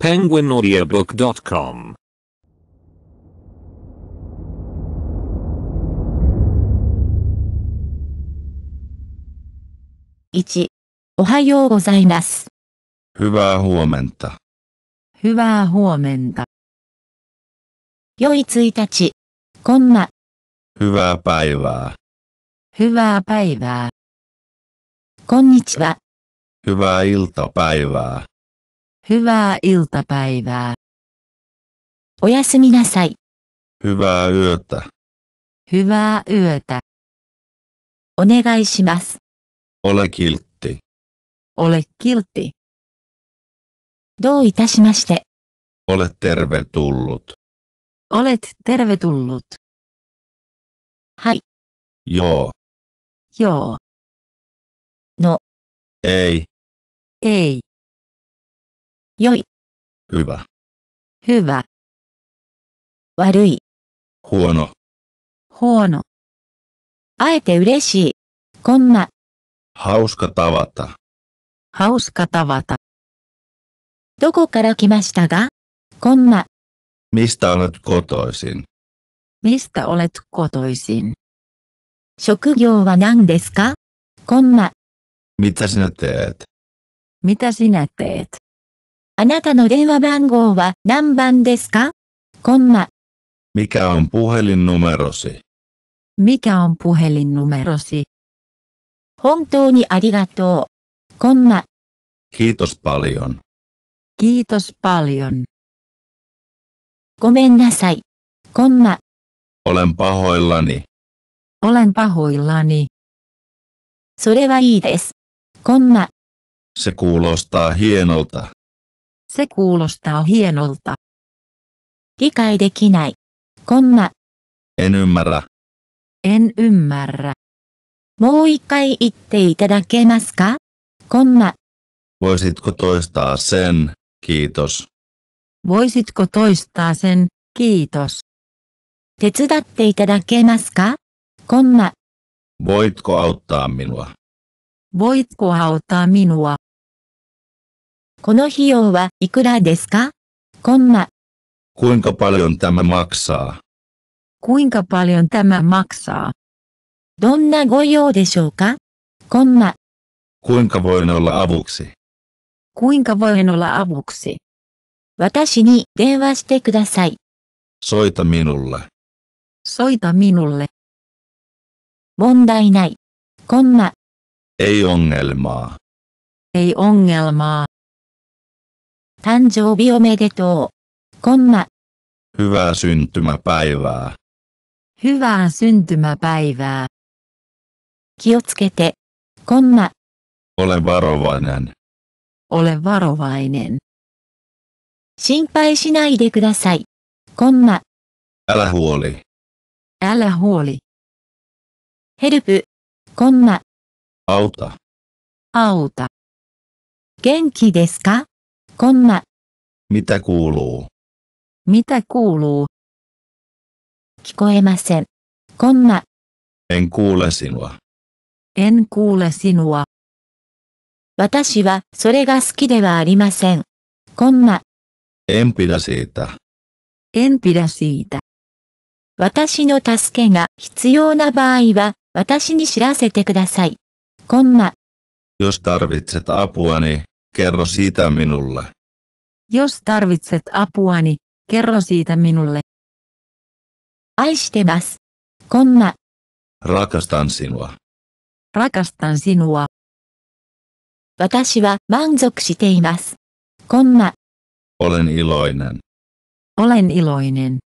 penguinaudiobook.com ?1、おはようございます。Hyvää huomenta. Hyvää huomenta. 良い1日。こんな、Hyvää päivää. Hyvää päivää. こんにちは。Hyvää iltapäivää. Hyvää iltapäivää. おやすみなさい。Hyvää yötä. Hyvää yötä. お願いします。Ole kiltti. Ole kiltti. どういたしまして。Ole tervetullut. Olet tervetullut. はい、Joo. Joo. No. Ei. Ei. 良い。ウーバー。ウー悪い。ほわの。ほわの。あえて嬉しい。こんな。ハウスカタワタ。ハウスカタワタ。どこから来ましたがこんな。ミスターオレットコートイシン。ミスターオレットコートイシン。職業は何ですかこんな。みたしなてーみたしなてーて。あなたの電話番号は何番ですかコンマ。Mikä on puhelinnumerosi? Mikä on puhelinnumerosi? 本当にありがとう。コンマ。Kiitos paljon. Kiitos paljon. ごめんなさい。コンマ。Olen pahoillani. Olen pahoillani. それはいいです。コンマ。Se kuulostaa hienolta. Se kuulostaa hienolta. En ymmärrä. en ymmärrä. Voisitko toistaa sen? Kiitos. Voisitko toistaa sen, kiitos. Voitko auttaa minua? Voitko auttaa minua? この費用はいくらですかコンマ。Kuinka paljon tämä maksaa? Kuinka paljon tämä maksaa? どんなご用でしょうかコンマ。Kuinka voin olla avuksi? Kuinka voin olla avuksi? 私に電話してください。Soita minulle. Soita minulle. 問題ない。コンマ。Ei ongelmaa. Ei ongelmaa. 誕生日おめでとう。こんま。ふわーすんとまばいわ。ふわーすんとまばいわ。気をつけて。こんま。おれわろわねん。おれわろわいねん。心配しないでください。こんま。あらほーり。あらほーり。ヘルプ。こんま。あおた。あおた。元気ですか Komma. Mitä kuuluu? Mitä kuuluu? 聞こえません。Komma. En kuule sinua. En kuule sinua. 私はそれが好きではありません。Komma. En pidä siitä. En pidä siitä. 私の助けが必要な場合は、私に知らせてください。コンマ。Jos tarvitset apuani, Kerro siitä minulle. Jos tarvitset apuani, kerro siitä minulle. Rakastan sinua. Rakastan sinua. Olen iloinen. Olen iloinen.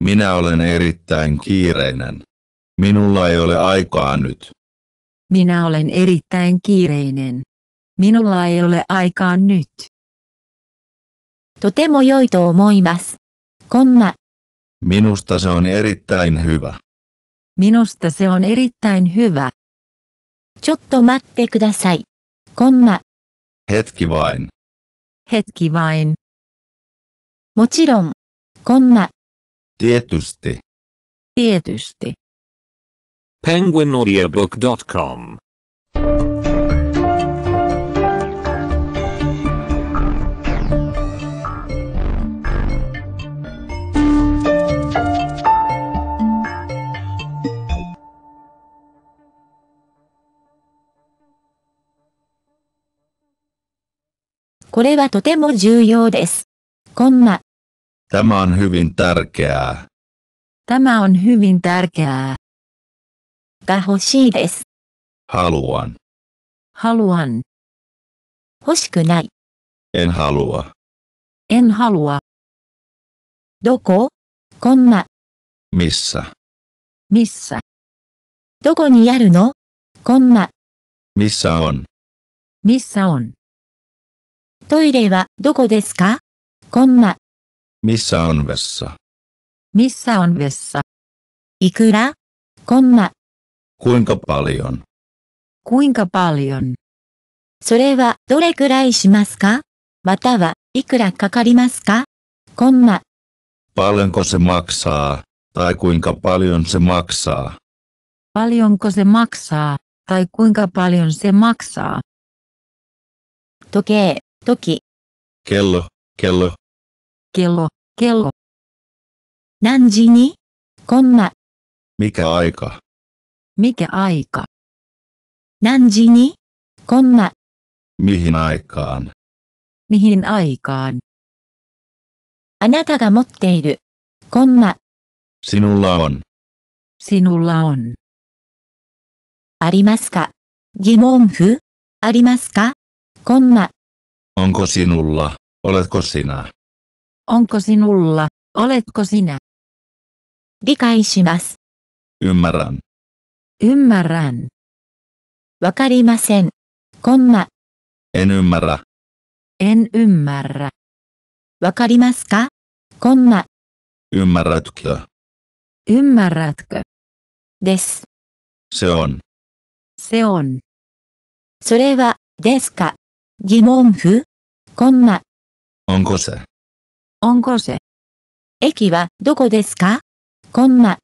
Minä olen erittäin kiireinen. Minulla ei ole aikaa nyt. Minä olen erittäin kiireinen. Minulla ei ole aikaa nyt. Minusta se on erittäin hyvä. Minusta se on erittäin hyvä. Hetki vain. Hetki vain. Tietysti. Tietysti. penguinaudiobook.com これはとても重要です。コンマ。Tämä on hyvin tärkeää. Tämä on hyvin tärkeää. が欲しいです。Haluan. Haluan. 欲しくない。En halua. En halua. どここんな。Missä. Missä. どこにあるのこんな。Missä on. Missä on. トイレはどこですかこんな。Missä on vessa. Missä on vessa. いくらこんな。Kuinka paljon? Kuinka paljon? それはどれくらいしますかまたはいくらかかりますかコンマ。Paljonko se maksaa? Tai kuinka paljon se maksaa? Paljonko se maksaa? Tai kuinka paljon se maksaa? 時計、時。kello, kello. Kello, kello. 何時にコンマ。Mikä aika? Mikä aika? Nanjini? konna. Mihin aikaan? Mihin aikaan? Anata ga motteiru. Komma. Sinulla on. Sinulla on. Arimaska? Gimonfu? Arimaska? Komma. Onko sinulla? Oletko sinä? Onko sinulla? Oletko sinä? Rikaišimas. Ymmärrän. Ymmärrän. わかりません。コンマ。En ymmärrä. En ymmärrä. わかりますかコンマ。Ymmärrätkö? Ymmärrätkö? です。Se on. セオン。それは、ですか疑問符コンマ。Onko se? オンコセ。駅は、どこですかコンマ。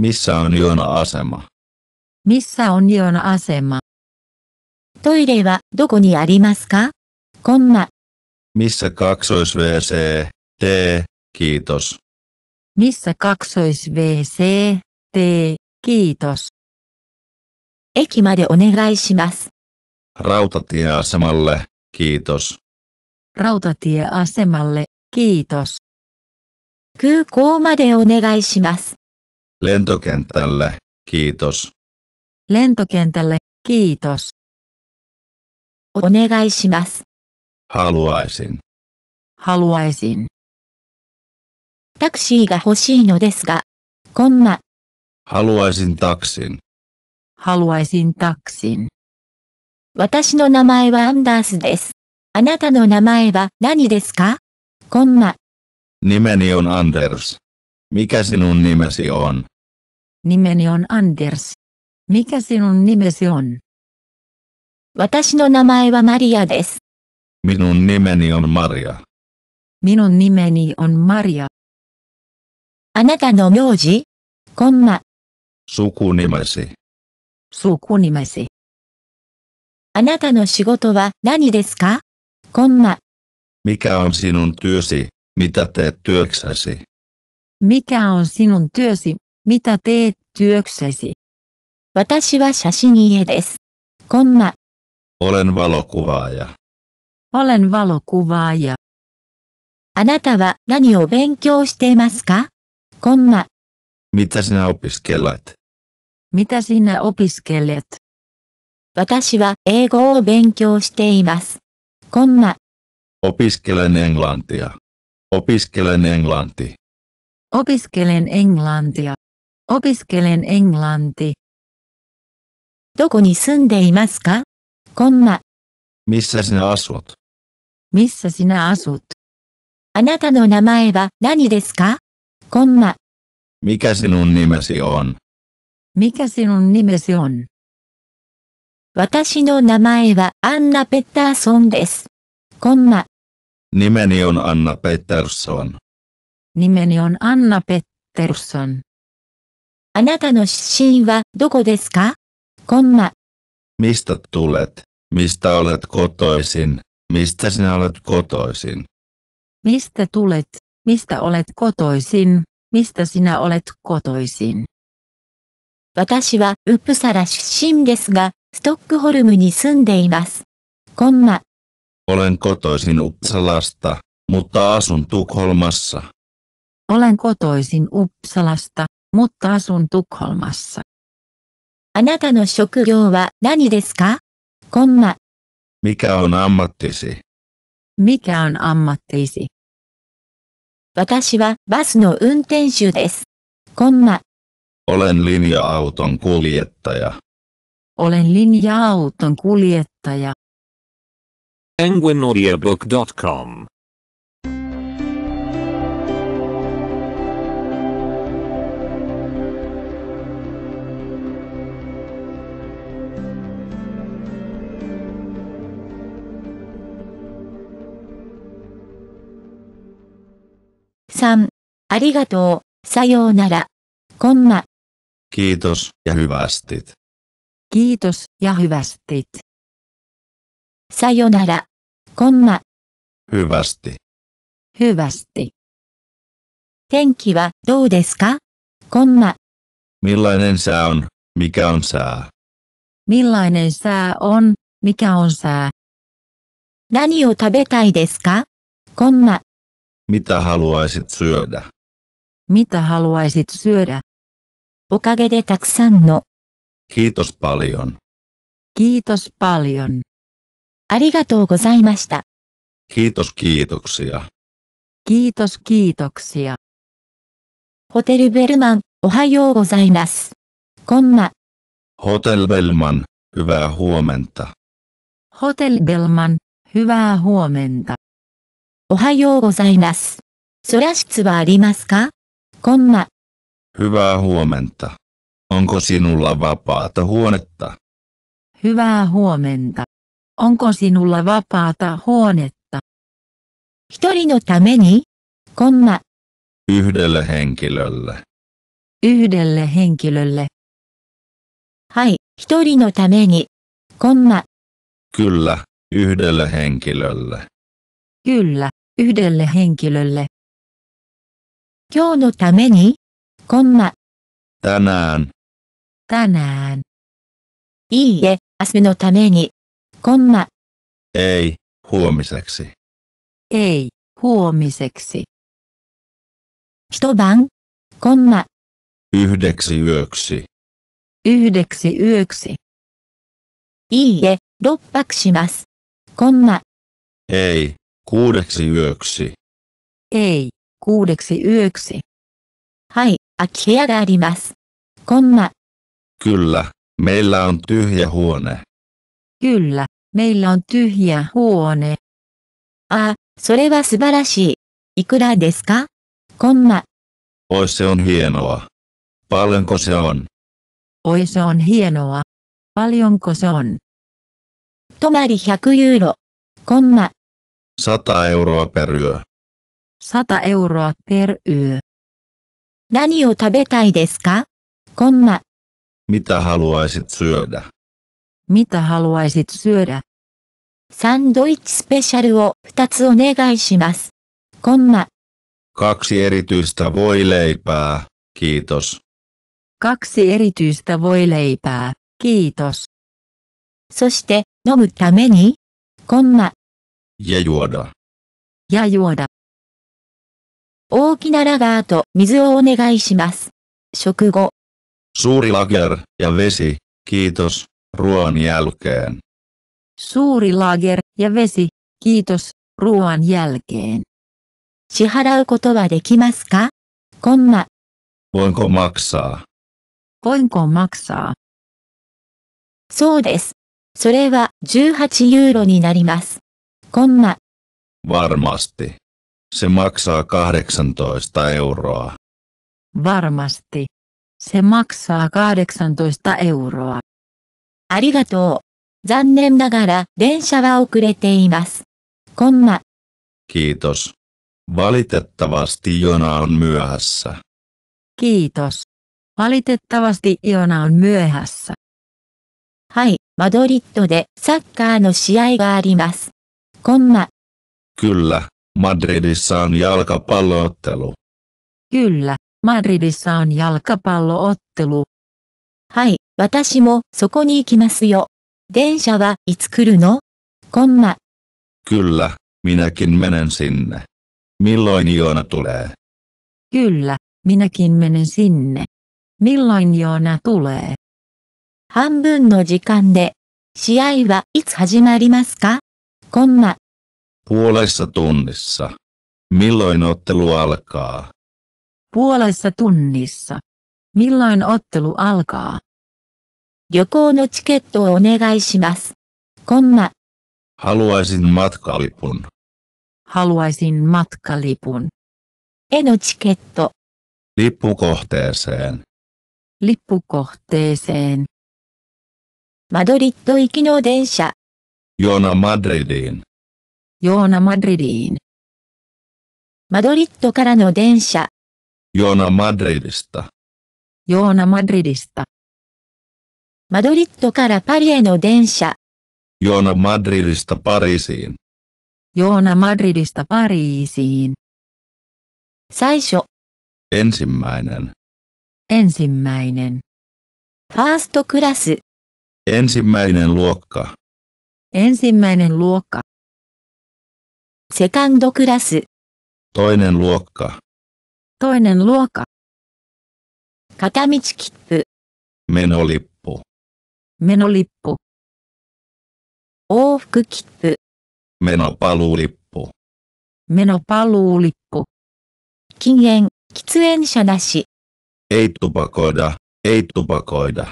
Missä on jona-asema? Missä on jon asema? トイレはどこにありますかコンマ、Missä kaksois VC? T. Kiitos. Missä kaksois VC? T. Kiitos. 駅までお願いします。Rautatieasemalle. Kiitos. Rautatieasemalle, kiitos. 空港までお願いします。Lentokentälle. Kiitos lentokentälle, kiitos. Onegaishimasu. Haluaisin. Haluaisin. タクシーが欲しいのですが、こんな。Haluaisin no taksin. Haluaisin taksin. 私の名前はアンダースです。あなたの名前は何ですかこんな。Nimeni no no on Anders. Mikä sinun nimesi on? Nimeni on Anders. 私の名前はマリアです。ミノンネメニオンマリア。ミノンネメニオンマリア。あなたの名字コンマ。そこねませ。そこねませ。あなたの仕事は何ですかコンマ。Mikä on sinun työsi? Mitä teet työksesi? Mikä on sinun työsi? Mitä teet työksesi? 私は写真家です。コンマ。Olen valokuvaaja. Olen valokuvaaja. あなたは何を勉強していますかコンマ。Mitä sinä opiskelet? Mitä sinä opiskelet? 私は英語を勉強しています。コンマ。Opiskelen englantia. Opiskelen englanti. Opiskelen englantia. Opiskelen englanti. どこに住んでいますかコンマ。ミッサジナーソット。ミッサジナーソット。あなたの名前は何ですかコンマ。ミカシノンニメシオン。ミカシノンニメシオン。私の名前はアンナ・ペッターソンです。コンマ。ニメニオン・アンナ・ペッターソン。ニメニオン・アンナ・ペッターソン。あなたの出身はどこですか Konna. Mistä tulet? Mistä olet kotoisin? Mistä sinä olet kotoisin? Mistä tulet? Mistä olet kotoisin? Mistä sinä olet kotoisin? Olen kotoisin Uppsalasta, mutta asun Tukholmassa. Olen kotoisin Uppsalasta, mutta asun Tukholmassa. あなたの職業は何ですかミカオンマテイシ。ミカオンマテイシ。私はバスの運転手です。コンマ。オレンリニアアウトンクリエッタヤ。オレンリニアアウトンクリエッタヤ。エンゴンオリエブック .com さん、ありがとう、さようなら。こんま。キートス、ヤフバスティッ。キートス、ヤフバさよなら、コンマ。フバスティ。フバス天気はどうですかコンマ。ミラネンサーオン、ミカオンサー。ミラネンーオン、ミカオー。何を食べたいですかこんマ。Mitä haluaisit syödä? mitä haluaisit syödä? taksanno. Kiitos paljon. kiitos paljon. Kiitos kiitoksia. Kiitos kiitoksia. Hotel Bellman, hyvää huomenta. Hotel Bellman, hyvää huomenta. おはようございます。空室はありますかこんな。Hyvää huomenta. Onko sinulla vapaata huonetta? Hyvää huomenta. Onko sinulla vapaata huonetta? 一人のためにこんな。Yhdelle no henkilölle. Yhdelle henkilölle. No Kyllä, yhdelle henkilölle. Kyllä, yhdelle henkilölle. 今日のために、コンマ。tänään, タナーン。いいえ、明日のために。コンマ、ei, huomiseksi, えい、huomiseksi. 一晩、コンマ、yhdeksi yöksi, yhdeksi yöksi. いいえ、六泊します。コンマ、ei, Kuudeksi yöksi. Ei, kuudeksi yöksi. Hai, akiheja ga arimasu. Konna. Kyllä, meillä on tyhjä huone. Kyllä, meillä on tyhjä huone. Ah, sore wa subarashii. Ikura desu ka? Konna. Oi se on hienoa. Paljonko se on? Oi se on hienoa. Paljonko se on? Tomari 100 euro. Konna. 100 euroa per yö. 100 euroa per yö. Mitä haluaisit syödä? Mitä haluaisit syödä? Sandwich サンドイッチスペシャルを2 Kaksi erityistä voileipää, kiitos. Kaksi erityistä voileipää, kiitos. そして、飲むためにこんな。やよわだ。やよわだ。大きなラガーと水をお願いします。食後。スーリラガーやウェキートス、ルアンヤルケン。スーリラガーやウェキートス、ルアンヤルケン。支払うことはできますかコンマ。ボンコマクサー。ボンコマクサそうです。それは18ユーロになります。Konna. Varmasti. Se maksaa 18 euroa. Varmasti. Se maksaa 18 euroa. Kiitos. Valitettavasti jona on myöhässä. Kiitos. Valitettavasti jona on myöhässä. はい、マドリッドでサッカーの試合があります。Komma. Kyllä, Madridissa on jalkapalloottelu. No? Kyllä, Madridissa on jalkapalloottelu. はい、私もそこに行きますよ。電車はいつ来るのコンマ。Kyllä, minäkin menen sinne. Milloin Joona tulee? Kyllä, minäkin menen sinne. Milloin Joona tulee? 半分の時間で、試合はいつ始まりますか Konna. Puolessa tunnissa. Milloin ottelu alkaa? Puolessa tunnissa. Milloin ottelu alkaa? Joko no chiketto onegaishimasu. Konna. Haluaisin matkalipun. Haluaisin matkalipun. Eno chiketto. Lippukohteeseen. Lippukohteeseen. Madrid densha. Joona Madridiin. Joona Madridiin. Madridto からの電車。Joona Madridista. Joona Madridista. マドリッドからパリへの電車。Joona Madridista Pariisiin. Joona Madridista Pariisiin. Ensimmäinen. Ensimmäinen. First class. Ensimmäinen luokka. Ensimmäinen luokka. Secando class. Toinen luokka. Toinen luokka. Katamitskippu. Menolippu. Menolippu. Oofkukippu. Menopaluulippu. Menopaluulippu. Kingen, kitsuensha nashi. Ei tupakoida, ei tupakoida.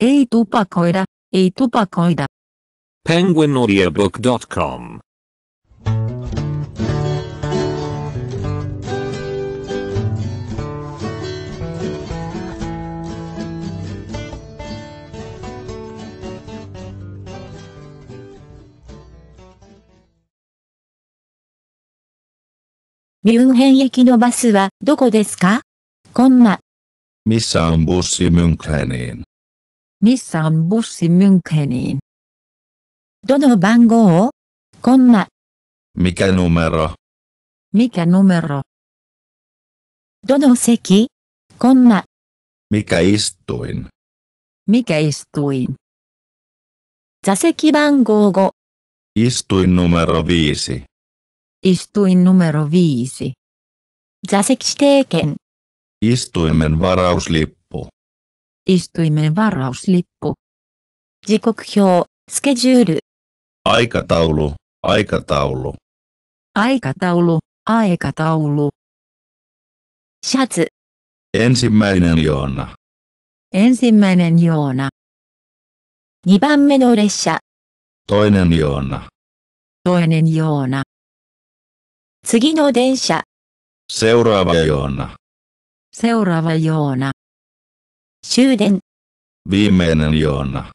Ei tupakoida, ei tupakoida. penguinaudiobook.com ミュンヘン駅のバスはどこですかコンマ。ミッサンボッシムンクヘニン。ミッサンボッシムンクヘニン。どの番号をこんな。ミカヌメロ。ミカヌメロ。どの席こんな。ミカイストイン。ミカイストイン。座席番号5。イストインヌメロ5。イストインヌメロ5。座席指定券。イスト u i m e n varauslippu. Istuimen v 時刻表、スケジュール。Aikataulu, aikataulu. Aikataulu, aikataulu. シャツ、Ensimmäinen joona. ensimmäinen joona. 2 no Toinen joona. Toinen joona. No Seuraava joona. Seuraava joona. Viimeinen joona.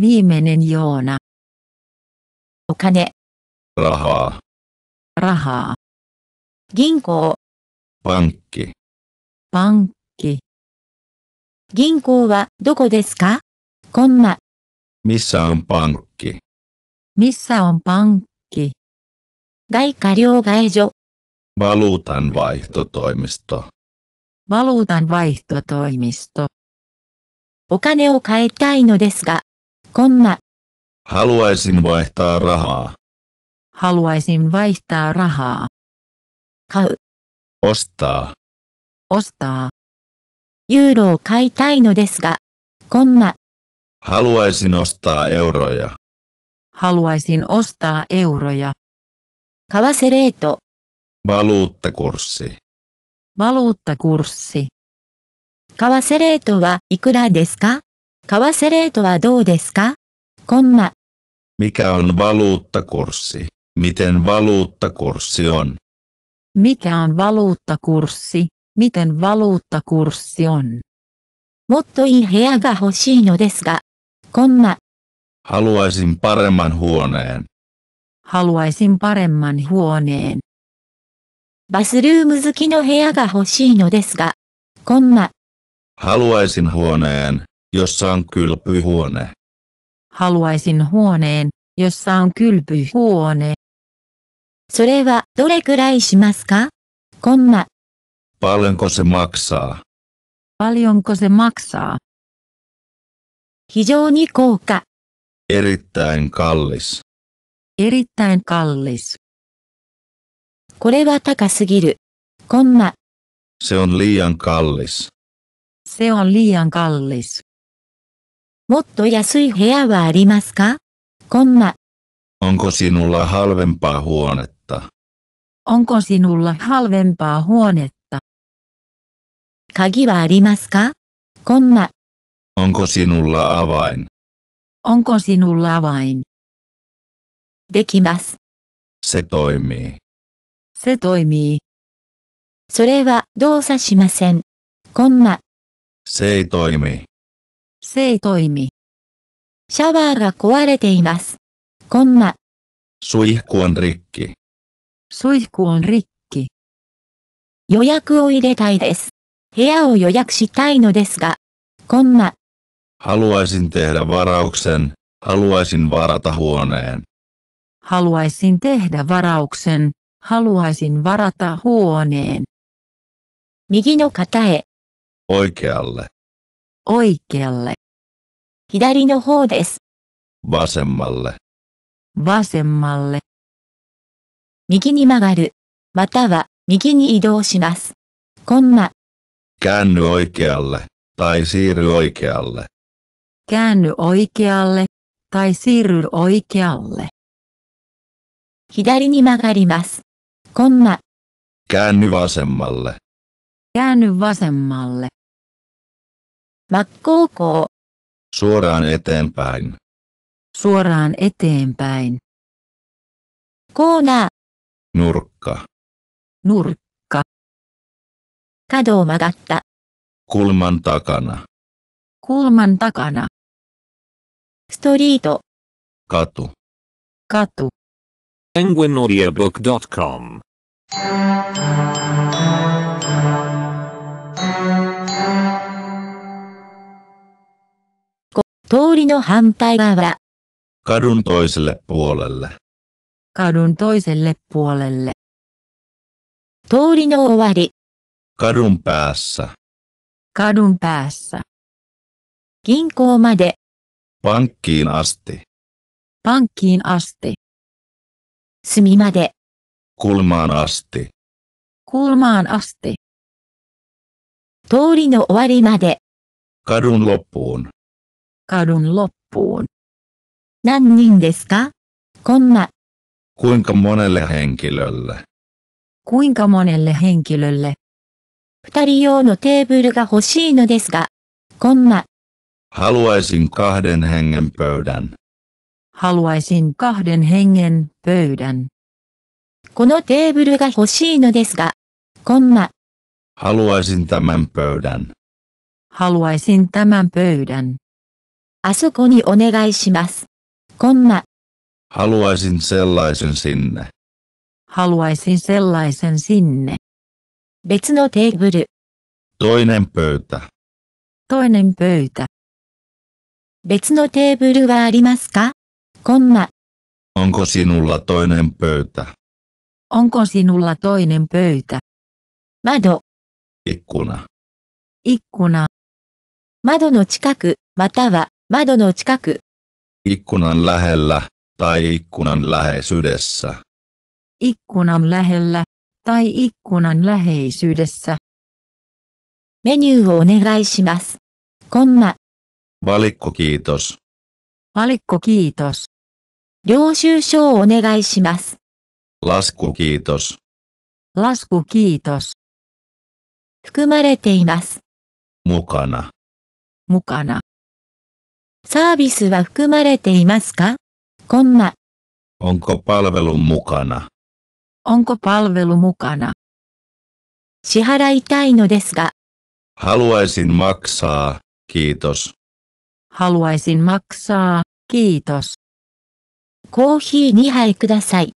Viimeinen joona. お金。ラハー。ラハー。銀行。バンキ。バンキ。銀行はどこですかコンマ。ミッサオンパンキ。ミッサオンパンキ。外貨両外所。バルータンバイトトイミスト。バルータンバイトトイミスト。お金を買いたいのですが、コンマ。Haluaisin vaihtaa rahaa. Haluaisin vaihtaa rahaa. Kau. Ostaa. Ostaa. haluaisin ostaa euroja. Haluaisin ostaa euroja. 為替レート。Valuuttakurssi. Valuuttakurssi. Valuuttakurssi. 為替レートはいくらですか為替レートはどうですか Konna. Mikä on valuuttakurssi? Miten valuuttakurssi on? Mikä on valuuttakurssi? Miten valuuttakurssi on? Motto in no Konna. Haluaisin paremman huoneen. Haluaisin paremman huoneen. Basruumuzuki no, no Konna. Haluaisin huoneen, jossa on kylpyhuone. Haluaisin huoneen, jossa on kylpyhuone. それはどれくらいしますかコンマ Paljonko se maksaa? Paljonko se maksaa? kouka. Erittäin kallis. Erittäin kallis. これは高すぎる。コンマ Se on liian kallis. Se on liian kallis. もっと安い部屋はありますかコンマ。Onko sinulla halvempaa huonetta? Onko sinulla halvempaa huonetta? 鍵はありますかコンマ。Onko sinulla avain? Onko sinulla avain? できます。Se toimii. Se toimii. それは動作しません。コンマ。Se ei toimi. せいと意味。シャワーが壊れています。コンマ。Suihku on rikki. Suihku on rikki. 予約を入れたいです。部屋を予約したいのですが。コンマ。Haluaisin tehdä oikealle. 左の方です。vasemmalle, vasemmalle, 右に曲がる。または、右に移動します。コンマ、käänny oikealle, tai siirry oikealle, käänny oikealle, tai siirry oikealle, 左に曲がります。コンマ、käänny vasemmalle, käänny vasemmalle, McCool Suoraan eteenpäin. Suoraan eteenpäin. Koona. Nurkka. Nurkka. Kadomagatta. Kulman takana. Kulman takana. Storito. Katu. Katu. Penguinaudiobook.com. Tuoli no hampaivaara. Kadun toiselle puolelle. Kadun toiselle puolelle. Tuoli no owari. Kadun päässä. Kadun päässä. Kinkoon made. Pankkiin asti. Pankkiin asti. Sumimade. Kulmaan asti. Kulmaan asti. Tuoli no owari made. Kadun loppuun kadun loppuun. Nannin deska? Komma. Kuinka monelle henkilölle? Kuinka monelle henkilölle? 二人用のテーブルが欲しいのですが。Komma. No no Haluaisin kahden hengen pöydän. Haluaisin kahden hengen pöydän. このテーブルが欲しいのですが。Komma. No Haluaisin tämän pöydän. Haluaisin tämän pöydän. あそこにお願いします。こんな。Haluaisin sellaisen sinne. Haluaisin sellaisen sinne. 別のテーブル。Toinen pöytä. Toinen pöytä. 別のテーブルはありますかこんな。Onko sinulla toinen pöytä? Onko sinulla toinen pöytä? 窓。ikkuna。ikkuna。窓の近く、または、窓の近く。Ikkunan lähellä, tai ikkunan läheisyydessä. Ikkunan lähellä, tai ikkunan läheisyydessä. メニューをお願いします。こんな。Valikko kiitos. Valikko kiitos. 領収書をお願いします。Lasku kiitos. Lasku kiitos. 含まれています。Mukana. Mukana. サービスは含まれていますかコンマ。Onko palvelu mukana? Onko palvelu mukana? 支払いたいのですが。Haluaisin maksaa, kiitos. Haluaisin maksaa, kiitos. コーヒー2杯ください。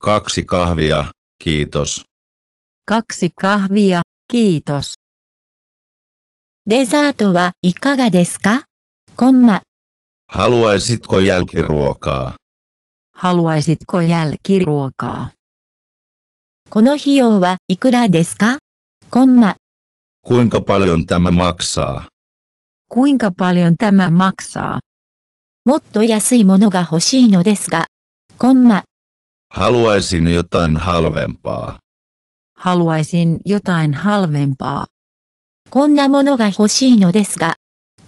Kaksi kahvia, kiitos. Kaksi kahvia, kiitos. デザートはいかがですか Komma. Haluaisitko jälkiruokaa? Haluaisitko jälkiruokaa? Kono Kuinka paljon tämä maksaa? Kuinka paljon tämä maksaa? No Haluaisin jotain halvempaa. Haluaisin jotain halvempaa.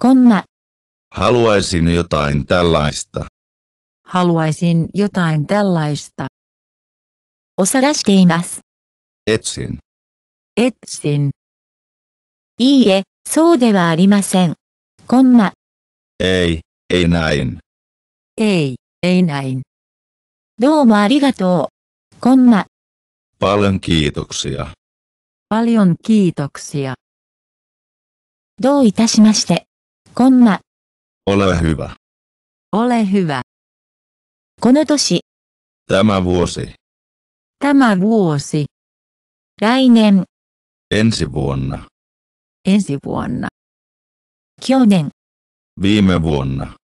Komma. Haluaisin jotain tällaista. Haluaisin jotain tällaista. お探しています。Etsin. エッシン。いいえ、そうではありません。コンマ、Ei, ei ei. näin. Ei, ei näin. Paljon kiitoksia. paljon kiitoksia. Dou, どういたしまして。コンマ、ole hyvä. Ole hyvä. この年。Tämä vuosi. Tämä vuosi. 来年。Ensi vuonna. Ensi vuonna. 去年。Viime vuonna.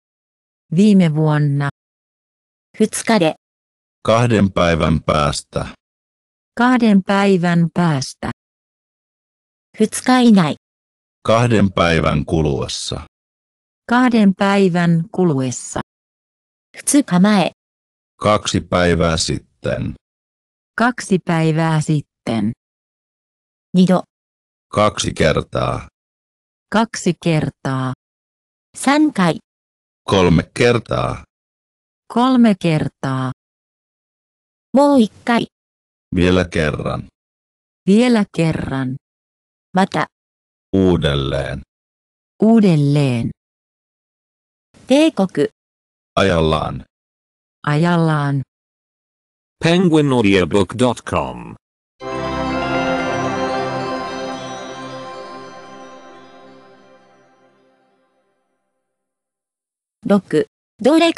Viime vuonna. 2日で。Kahden päivän päästä. Kahden päivän päästä. 2日以内。Kahden päivän kuluessa. Kahden päivän kuluessa. Tsukamae. Kaksi päivää sitten. Kaksi päivää sitten. Nido. Kaksi kertaa. Kaksi kertaa. Sankai. Kolme kertaa. Kolme kertaa. Moikkai. Vielä kerran. Vielä kerran. Mata. Uudelleen. Uudelleen. 帝国。Ajallaan. Ajallaan. Ajallaan. penguinaudiobook.com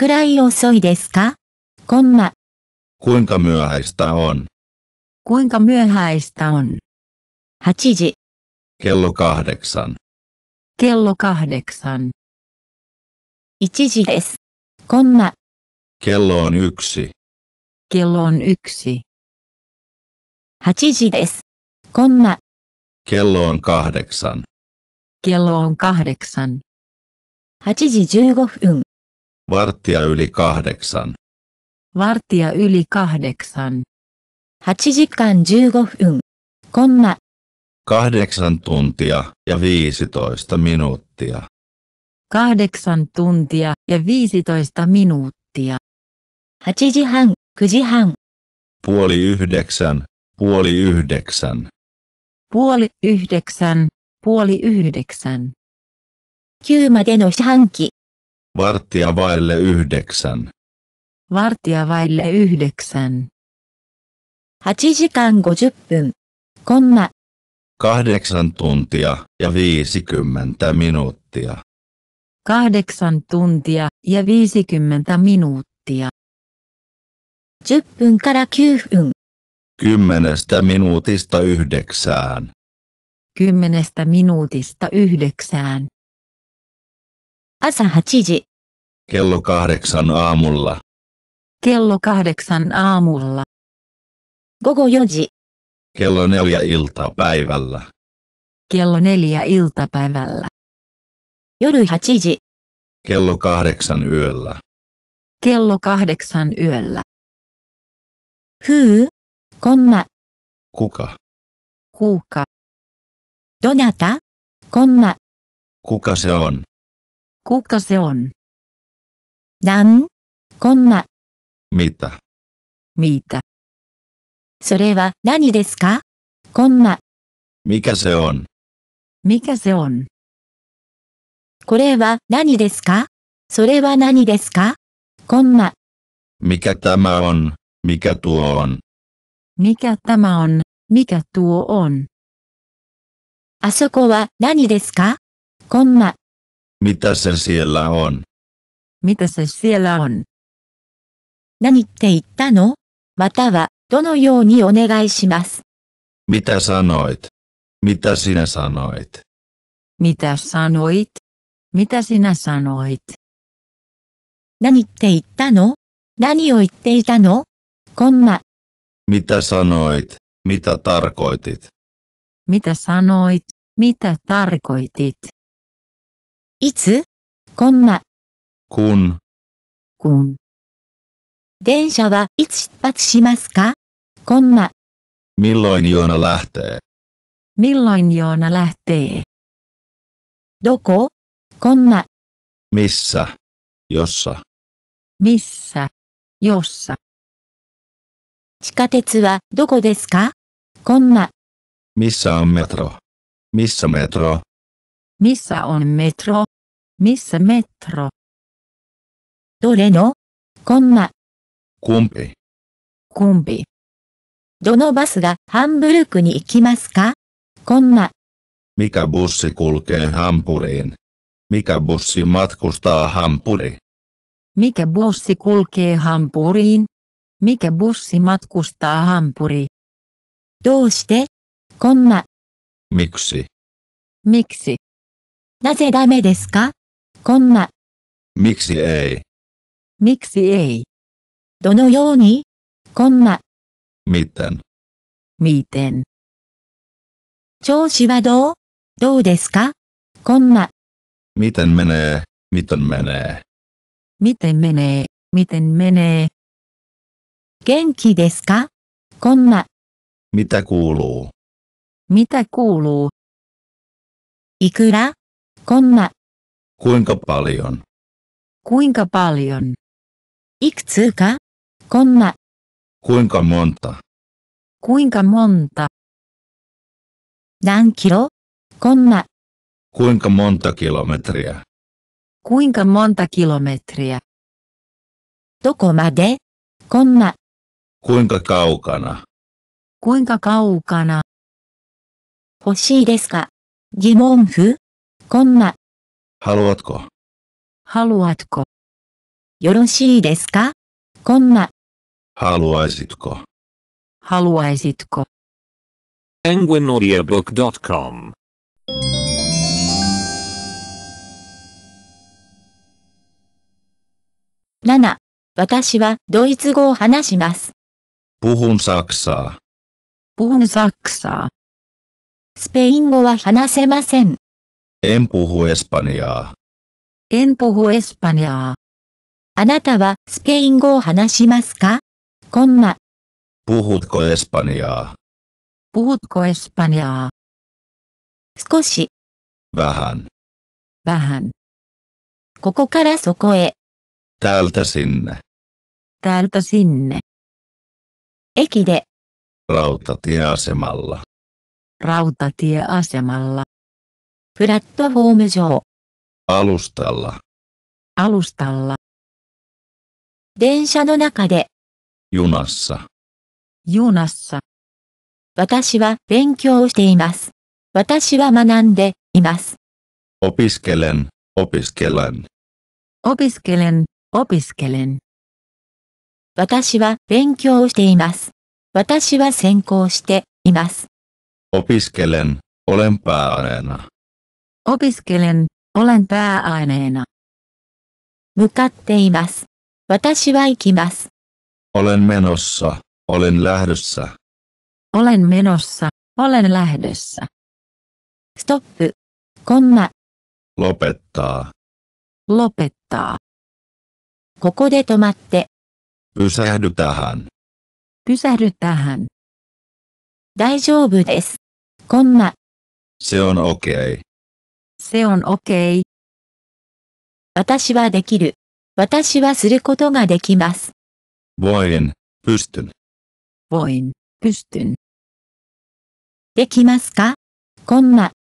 kurai osoi Boku. Kuinka myöhäistä on? Kuinka myöhäistä on? Hachiji. Kello kahdeksan. Kello kahdeksan. 1時です。コンマ。kello on yksi. kello on yksi. 8 Kello on kahdeksan. kello on kahdeksan. 8時15分。varttia yli kahdeksan. varttia yli kahdeksan. 8時間15分。コンマ。Kahdeksan tuntia ja 15 minuuttia kahdeksan tuntia ja 15 minuuttia. 8時半9 Puoli yhdeksän, puoli yhdeksän, puoli yhdeksän, puoli yhdeksän, shanki. Varttia vaille yhdeksän, varttia vaille yhdeksän, 8時間50 Kahdeksan tuntia ja viisikymmentä minuuttia, kahdeksan tuntia ja 50 minuuttia. 10分から9分。Kymmenestä minuutista yhdeksään. Kymmenestä minuutista yhdeksään. Asaha 8 kello kahdeksan aamulla. Kello kahdeksan aamulla. 午後 joji. kello neljä iltapäivällä. Kello neljä iltapäivällä. 夜8時。Kello kahdeksan yöllä. Kello kahdeksan yöllä. Who? Komma. Kuka? Kuka. Donata? Komma. Kuka se on? Kuka se on? Dan? Komma. Mitä? Mitä? Mikä se on? Mikä se on? これは何ですかそれは何ですかコンマ。ミカタマオン、ミカトオン。ミカタマオン、ミカトオン。あそこは何ですかコンマ。ミタセシエラオン。ミタセシエラオン。何って言ったのまたは、どのようにお願いします。ミタサノイト。ミタシナサノイト。ミタサノイト。mitä sinä sanoit? 何って言ったの何を言っていたのコンマ。Mitä sanoit? Mitä tarkoitit? Mitä sanoit? Mitä tarkoitit? いつコンマ。Kun. Kun. 電車はいつ出発しますかコンマ。Milloin jona lähtee? Milloin jona lähtee? どここんな。n a Missä. Jossa. m i 地下鉄はどこですかこんな。ミッサンメトロ。ミッサメトロ。ミッサンメトロ。ミッサメトロ。どれのこんな。コンビ。コンビ。どのバスがハンブルクに行きますかこんな。ミカボスコルケンハンブレイン。Mikä bussi matkustaa Hampuriin? Mikä bussi kulkee Hampuriin? Mikä bussi matkustaa Hampuriin? どうしてこんな、Miksi? Miksi? ei? ミクシエイ。どのようにこんな、Miten? ミーテン。調子はどうどうですかこんな、Miten menee? Miten menee? Miten menee? Miten menee? Mitä kuuluu? Mitä kuuluu? Kuinka paljon? Kuinka paljon? Kuinka monta? Kuinka monta? monta? Kuinka monta kilometriä? Kuinka monta kilometriä? Dokomade? Komma. Kuinka kaukana? Kuinka kaukana? Konna. haluatko? Haluatko? Konna. haluaisitko? Haluaisitko? Penguinaudiobook.com 7. 私はドイツ語を話します。ポホンサクサー。ボホンサクサー。スペイン語は話せません。エンポホエスパニア。エンポホエスパニア。あなたはスペイン語を話しますかコンマ。ポホッコエスパニア。ポホッコエスパニア。少し。バハン。バハン。ここからそこへ。Täältä sinne. Täältä sinne. Ekide. Rautatieasemalla. Rautatieasemalla. Plättöhuumisoo. Alustalla. Alustalla. 電車の中で。Junassa. Junassa. 私は勉強しています。私は学んでいます。Opiskelen, opiskelen. Opiskelen. Opiskelen。私は勉強をしています。私は専攻しています。Opiskelen, olen pääaineena. Opiskelen, olen pääaineena. 向かっています。私は行きます。Olen menossa, olen lähdössä. Olen menossa, olen lähdössä. Stop, komma. Lopettaa. Lopettaa. ここで止まって。ブサルタハン。ブサルタハン。大丈夫です。コンマ。セオンオケイ。セオンオケイ。私はできる。私はすることができます。ボイン、プストン。ボイン、プストン。できますかコンマ。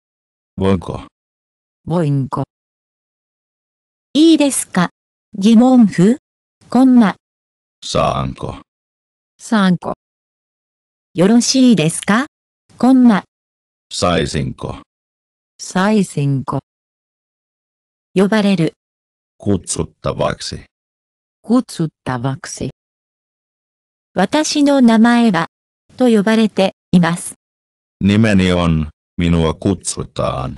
ボンコ。ボインコ。いいですか疑問符こんな。三個。三個。よろしいですかこんな。最新個。最新個。呼ばれる。くつったばくせ。くつったばくせ。私の名前は、と呼ばれています。にめにおん、みのはくつたん。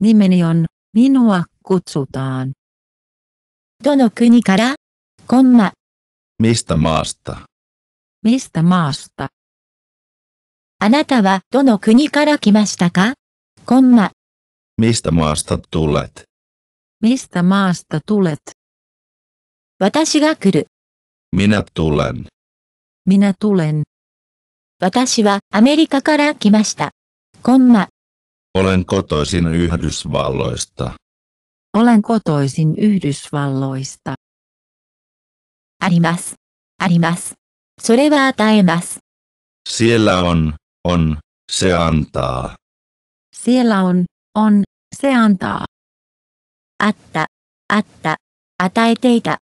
にめにおん、みのはくつたん。どの国からコンマ。mistä maasta? mistä maasta? あなたはどの国から来ましたかコンマ。mistä maasta tulet? mistä maasta tulet? 私が来る。minä tulen. minä tulen. 私はアメリカから来ました。コンマ。olen kotoisin Yhdysvalloista. Olen kotoisin Yhdysvalloista. Arimas, arimas. taemas. Siellä on, on, se antaa. Siellä on, on, se antaa. Atta, atta, あった、あった、与えていた。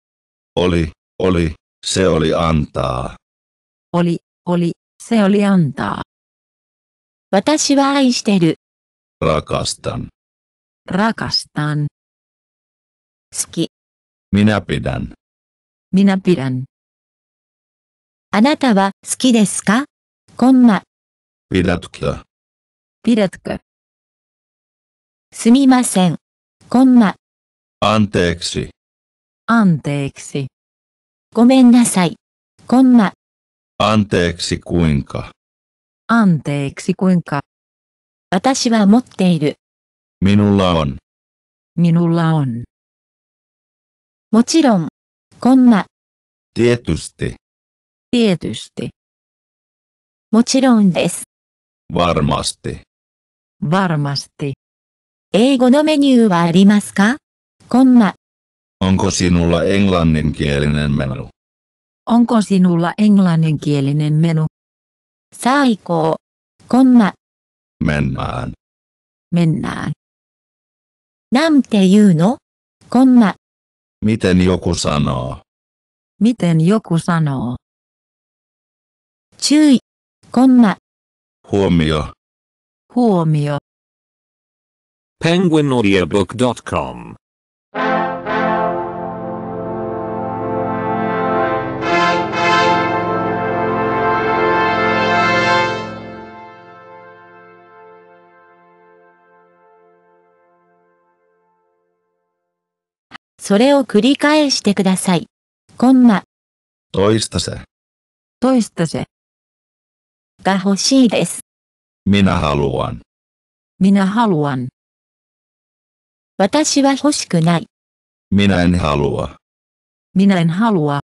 Oli, oli, oli, se oli antaa. Oli, oli, se oli antaa. wa aishiteru. Rakastan. Rakastan. 好き。みなぴらん。みなぴらん。あなたは好きですかこんな。ピラトカ。ピラトカ。すみません。こんな。アンテクシ。アンテクシ。ごめんなさい。こんな。アンテクシ、クインカ。アンテクシ、クインカ。私は持っている。ミノラオン。ミノラオン。もちろん。こんな。Tietysti. Tietysti. もちろんです。Varmasti. Varmasti. 英語のメニューはありますかこんな。Onko sinulla englanninkielinen menu? Onko sinulla englanninkielinen menu? 最高。こんな。Mennään. Mennään. なんて言うのこんな。Miten joku sanoo? Miten joku sanoo? Huomio. huomio. penguinaudiobook.com それを繰り返してください。こんな。トイストセ。トイストセ。が欲しいです。みなはるわん。みなはるわん。私は欲しくない。みなんはるわ。みなんはるわ。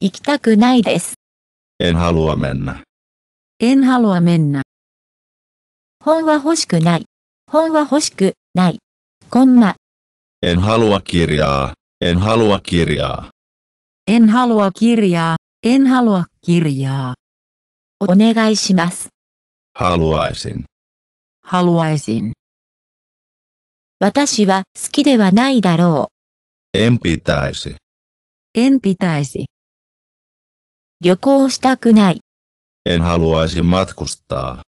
行きたくないです。えんはるわめんな。えんはるわめんな。本は欲しくない。本は欲しくない。こんな。En halua kirjaa, en halua kirjaa. En halua kirjaa, en halua kirjaa. Onegaishimasu. Haluaisin. Haluaisin. suki En pitäisi. En pitäisi. En haluaisi matkustaa.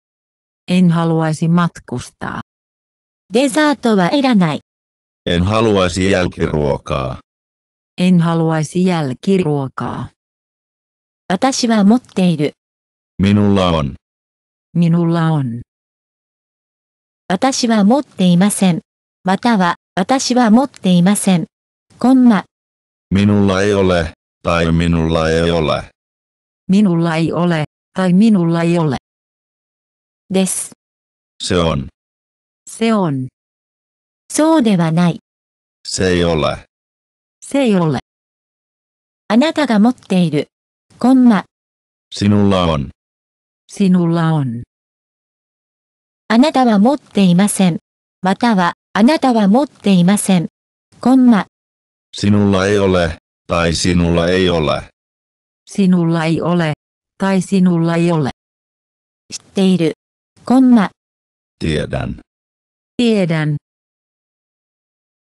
En haluaisi matkustaa. デザートはいらない。en haluaisi jälkiruokaa. En haluaisi jälkiruokaa. Minulla on. Minulla on. Minulla ei ole, tai minulla ei ole. Minulla ei ole, tai minulla ei ole. Se on. Se on. そうではない。Se ei ole. Se ei ole. あなたが持っている。コンマ。Sinulla on. Sinulla on. あなたは持っていません。または、あなたは持っていません。コンマ。Sinulla ei ole, tai sinulla ei ole. Sinulla ei ole, tai sinulla ei ole. 知っている。コンマ。Tiedän. Tiedän.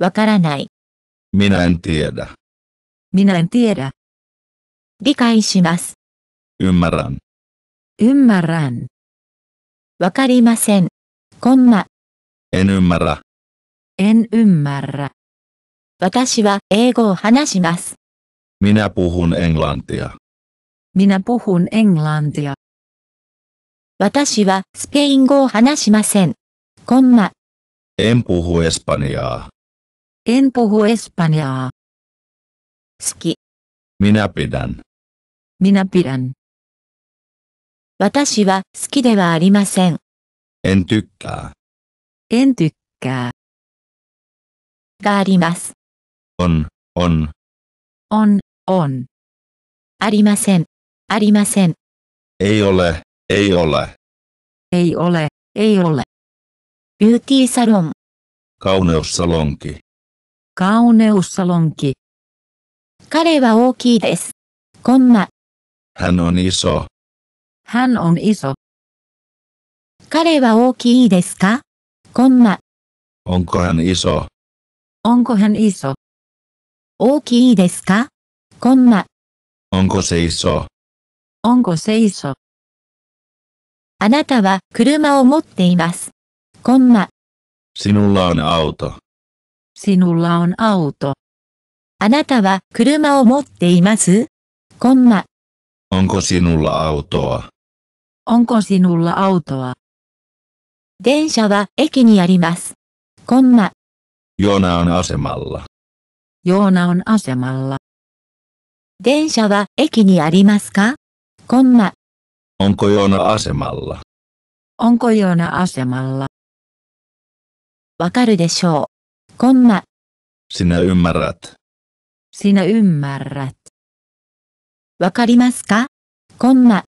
わからない。みなンティエラ。みなンティエラ。理解します。うんまらん。うんまらん。わかりません。こんま。えぬまら。えぬまら。私は英語を話します。みなぽほんえんらんてや。みなぽほんえんらんてや。私はスペイン語を話しません。こんま。えん p u エスパニア。En puhu espanjaa. Ski. Minä pidän. Minä pidän. 私は好きではありません。En tykkää. En tykkää. があります。On, on, On, on. Ei ole, ei ole. Ei ole, ei ole. Beauty salon. ビューティーサロン、kauneussalonki, カオネオサロンキ。彼は大きいです。こんな。ハノニソ。ハノニソ。彼は大きいですかコンマ。オンコハニソ。オンコハニソ。大きいですかこんな。オンコセイソ。オンコセイソ。あなたは車を持っています。こんな。シノラーのアウト。Sinulla on auto. あなたは車を持っていますコンマ。Onko sinulla autoa? Onko sinulla autoa? 電車は駅にあります。コンマ。Jona on asemalla. Jona on asemalla. 電車は駅にありますかコンマ。Onko Jona asemalla? Onko Jona asemalla? わかるでしょう。Konna. Sinä ymmärrät. Sinä ymmärrät. Vakarimaska? Konna.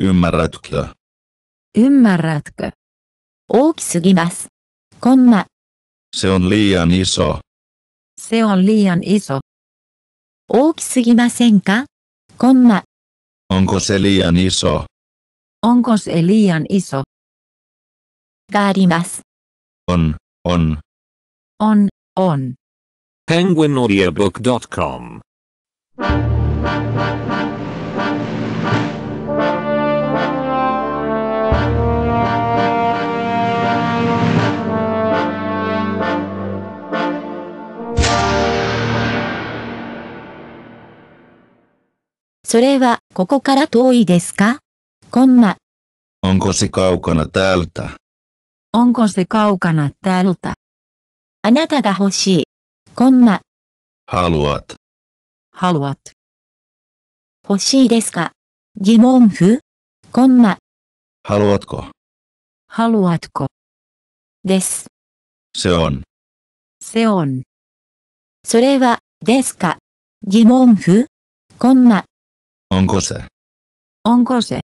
Ymmärrätkö? Ymmärrätkö? Ookisugimas. Konna. Se on liian iso. Se on liian iso. Ookisugimasenka? Konna. Onko se liian iso? Onko se liian iso? Kaarimas. On, on. on, on. PenguinAudiobook.com「それは、ここから遠いですか?」コンマ。「Onko se kaukana täältä?」「Onko se kaukana täältä?」あなたが欲しい。こんな。ハロ l u a t haluat。欲しいですか疑問符コンマ。haluatko。h a l u a です。セオン。セオン。それは、ですか疑問符コンマ。おんこせ。おんこせ。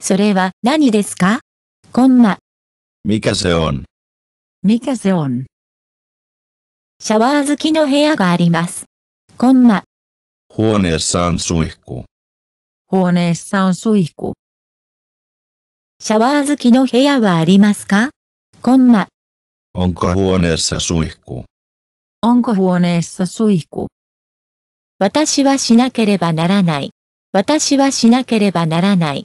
それは、何ですかこんな。ミカセオン。ミカセオン。シャワー付きの部屋があります。コンマ。Huoneessa on suihku. Huoneessa on suihku. シャワー付きの部屋はありますかコンマ。Onko huoneessa suihku? Onko huoneessa suihku? 私はしなければならない。私はしなければならない。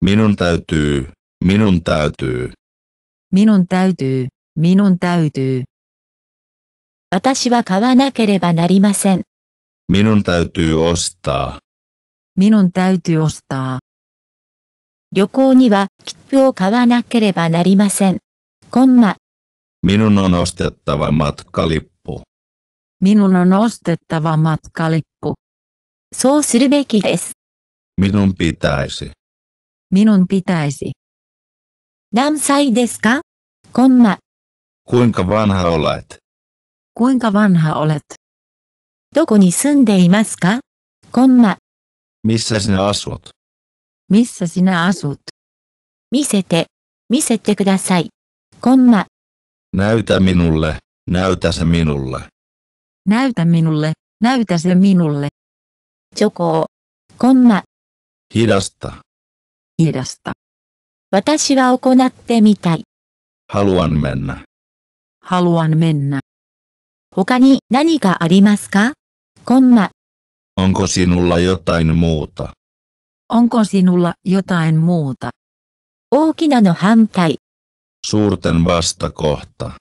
Minun täytyy, minun täytyy. Minun täytyy, minun täytyy. 私は買わなければなりません。Minun täytyy ostaa. Minun täytyy ostaa. 旅行には切符を買わなければなりません。コンマ。Minun on ostettava matkalippu. Minun on ostettava matkalippu. そうするべきです。Minun pitäisi. Minun pitäisi. 何歳ですかコンマ。Kuinka vanha olet? Kuinka vanha olet? どこに住んでいますかこんま。Missä sinä asut? Missä sinä asut? 見せて、見せてください。こんま。Näytä minulle, näytä se minulle. Näytä minulle, näytä se minulle. チョコを。こんま。Hidasta. Hidasta. 私は行ってみたい。Haluan mennä. Haluan mennä. 他に何がありますかコンマ。Onko sinulla jotain muuta? Onko sinulla jotain muuta? Suurten vastakohta.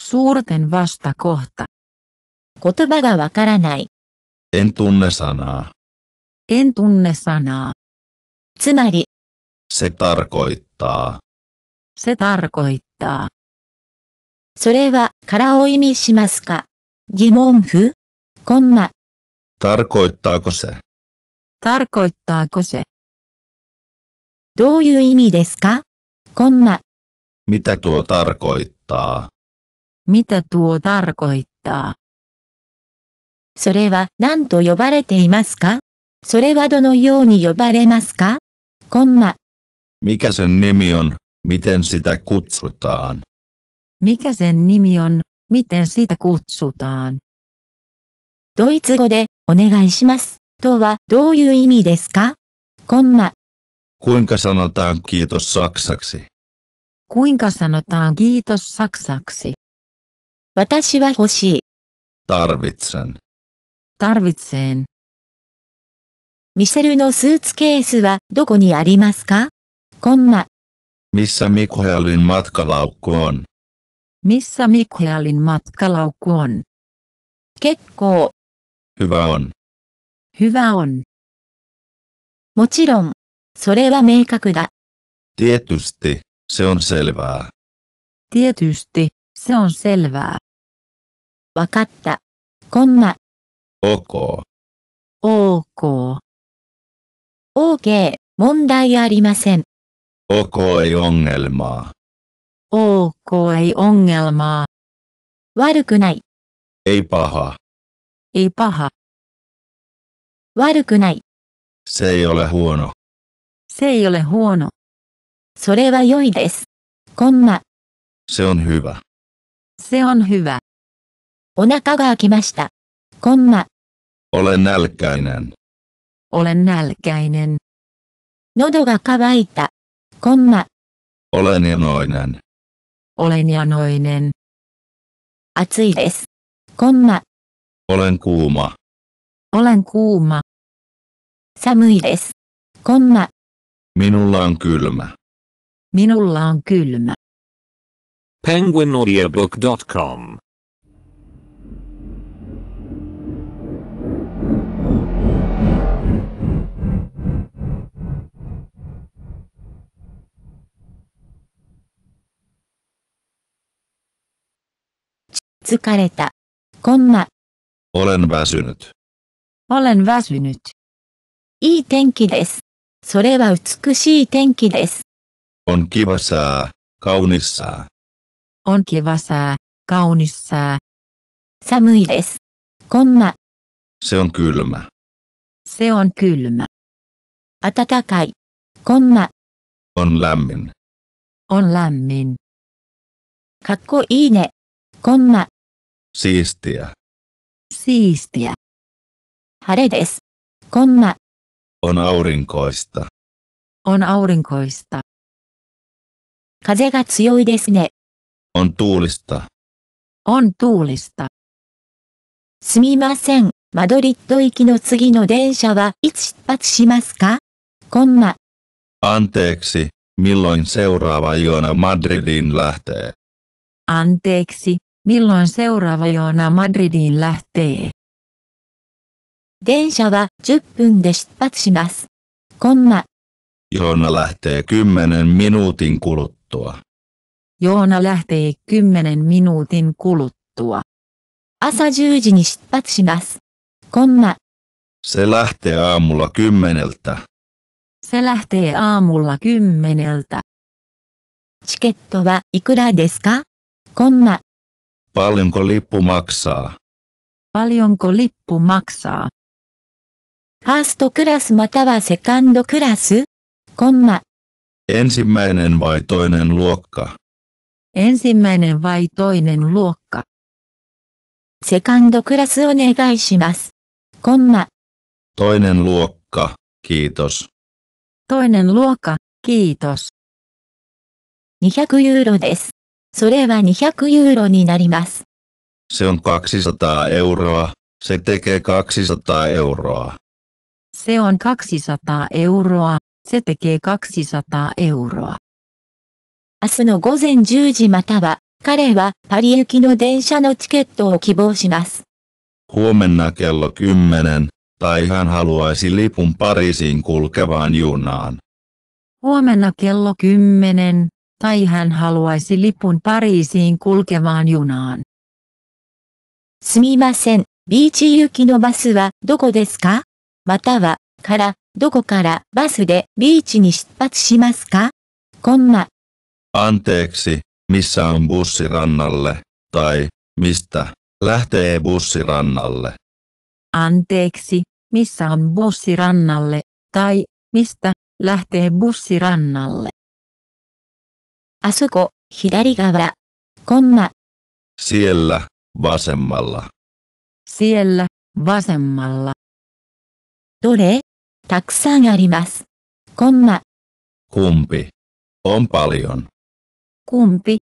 Suurten vastakohta. En tunne sanaa. En tunne sanaa. Se tarkoittaa. Se tarkoittaa. それは、かを意味しますか疑問符コンマ。たるこいったこせ。たるこいったこせ。どういう意味ですかコンマ。みたとをたるこいった。みたとをたるこいった。それは、何と呼ばれていますかそれはどのように呼ばれますかコンマ。みかせんにみよん、みてんしたくつたん。Mikä sen nimi on, miten sitä kutsutaan? ドイツ語で、お願いします、とはどういう意味ですかコンマ。Kuinka sanotaan kiitos saksaksi? Kuinka sanotaan kiitos saksaksi? 私は欲しい。Tarvitsen. Tarvitsen. ミシェルのスーツケースはどこにありますかコンマ。Missä no Mikaelin matkalaukku on? Missä Mikhailin matkalaukku on? Kekko. Hyvä on. Hyvä on. Tietysti, se on selvää. Tietysti, se on selvää. Konna. ok. Ok ei ongelmaa. Ok ei ongelmaa. Varkunai. Ei paha. Ei paha. Varkunai. Se ei ole huono. Se ei ole huono. Sore wa yoi desu. Komma. Se on hyvä. Se on hyvä. Onaka ga akimashita. Komma. Olen nälkäinen. Olen nälkäinen. Nodo ga kawaita. Komma. Olen janoinen. Olen janoinen. Atsui des. Konna. Olen kuuma. Olen kuuma. Samui des. Konna. Minulla on kylmä. Minulla on kylmä. Penguinaudiobook.com 疲れた。こんな。Olen väsynyt. Olen väsynyt. いい天気です。それは美しい天気です。On kiva sää, kaunis sää. On kiva sää, kaunis sää. 寒いです。こんな。Se on kylmä. Se on kylmä. 暖かい。こんな。On lämmin. On lämmin. かっこいいね。こんな。Siistiä. Siistiä. Haredes. des. On aurinkoista. On aurinkoista. Kaze ga tsuyoi desu ne. On tuulista. On tuulista. No no Anteeksi, milloin seuraava jona Madridiin lähtee? Anteeksi, milloin seuraava joona Madridiin lähtee? 電車は10 Joona lähtee kymmenen minuutin kuluttua. Joona lähtee 10 minuutin kuluttua. 朝10 Se lähtee aamulla kymmeneltä. Se lähtee aamulla kymmeneltä. チケットはいくらですかコンマ、Paljonko lippu maksaa? Paljonko lippu maksaa? First class, ファーストクラスまたはセカンドクラスコンマ。Ensimmäinen vai toinen luokka? Ensimmäinen vai toinen luokka? Second class, Toinen luokka, kiitos. Toinen luokka, kiitos. 200 euroa. それは200ユーロになります。Se on 200 euroa. Se tekee 200 euroa. Se on 200 euroa. Se tekee 200 euroa. 明日の午前10時または、彼はパリ行きの電車のチケットを希望します。Huomenna kello 10, tai hän haluaisi lipun Pariisiin kulkevaan junaan. Huomenna kello 10, tai hän haluaisi lipun Pariisiin kulkevaan junaan. Anteeksi, missä on bussi rannalle, tai, mistä, lähtee bussi rannalle. Anteeksi, missä on bussi rannalle, tai, mistä, lähtee bussi rannalle. あそこ、左側。コンマ。Siellä, vasemmalla. Siellä, vasemmalla. どれたくさんあります。コンマ。Kumpi. On paljon. Kumpi.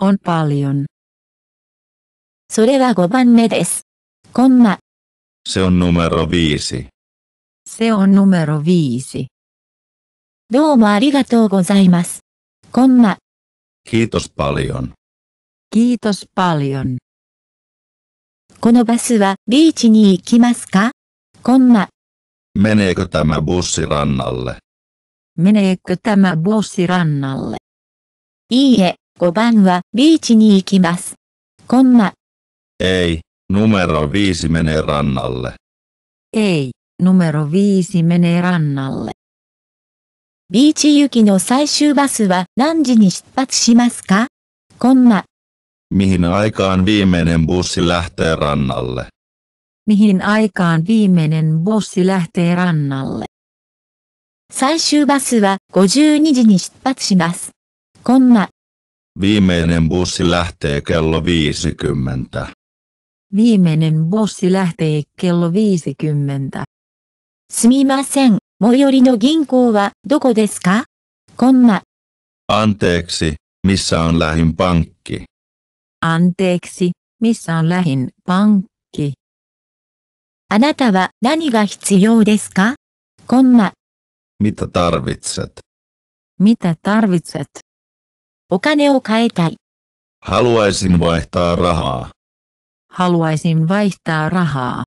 On paljon. それは5番目です。コンマ。Se on numero viisi. Se on numero viisi. どうもありがとうございます。コンマ。Kiitos paljon. Kiitos paljon. beach ni ikimasu ka? Meneekö tämä bussi rannalle? meneekö tämä bussi rannalle? koban wa beach ni いいえ5 Ei, numero viisi menee rannalle. ei, numero viisi menee rannalle. ビーチ行きの最終バスは何時に出発しますかコンマ。Mihin aikaan viimeinen bussi lähtee rannalle? Mihin aikaan viimeinen bussi lähtee rannalle? 最終バスは52時に出発します。コンマ。Viimeinen bussi lähtee kello 50. Viimeinen bussi lähtee kello 50. すみません。最寄りの銀行はどこですかコンマ。Anteeksi, missä on lähin pankki? Anteeksi, missä on lähin pankki? あなたは何が必要ですかコンマ。Mitä tarvitset? Mitä tarvitset? お金を変えたい。Haluaisin vaihtaa rahaa. Haluaisin vaihtaa rahaa.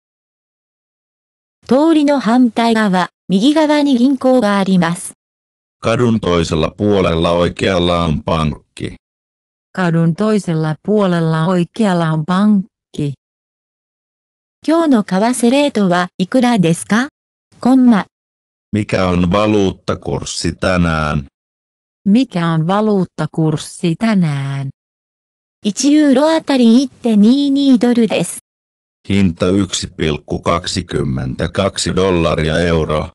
通りの反対側右側に銀行があります。Kadun toisella puolella oikealla on pankki. Kadun toisella puolella oikealla on pankki. 今日の為替レートはいくらですかコンマ。Mikä on valuuttakurssi tänään? Mikä on valuuttakurssi tänään? 1ユーロあたり1.22ドルです。Hinta 1,22 dollaria euro.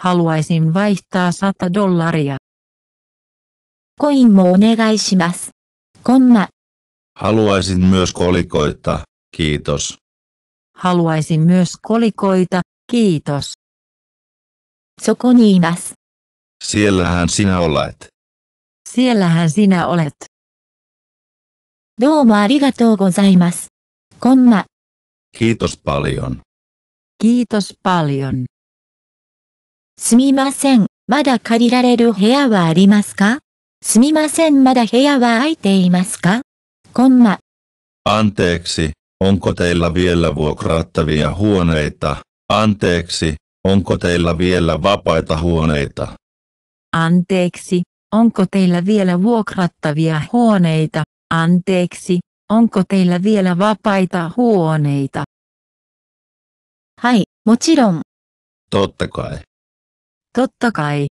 Haluaisin vaihtaa 100 dollaria. Haluaisin myös kolikoita, kiitos. Haluaisin myös kolikoita, kiitos. Siellähän sinä olet. Siellähän sinä olet. Konna. Kiitos paljon. Kiitos paljon. すみません、まだ借りられる部屋はありますかすみません、まだ部屋は空いていますかコンマ。Anteeksi, onko teillä vielä vuokrattavia huoneita? Anteeksi, onko teillä vielä vapaita huoneita? Anteeksi, onko teillä vielä vuokrattavia huoneita? Anteeksi, onko teillä vielä vapaita huoneita? はい、もちろん。Totta kai. Totta kai.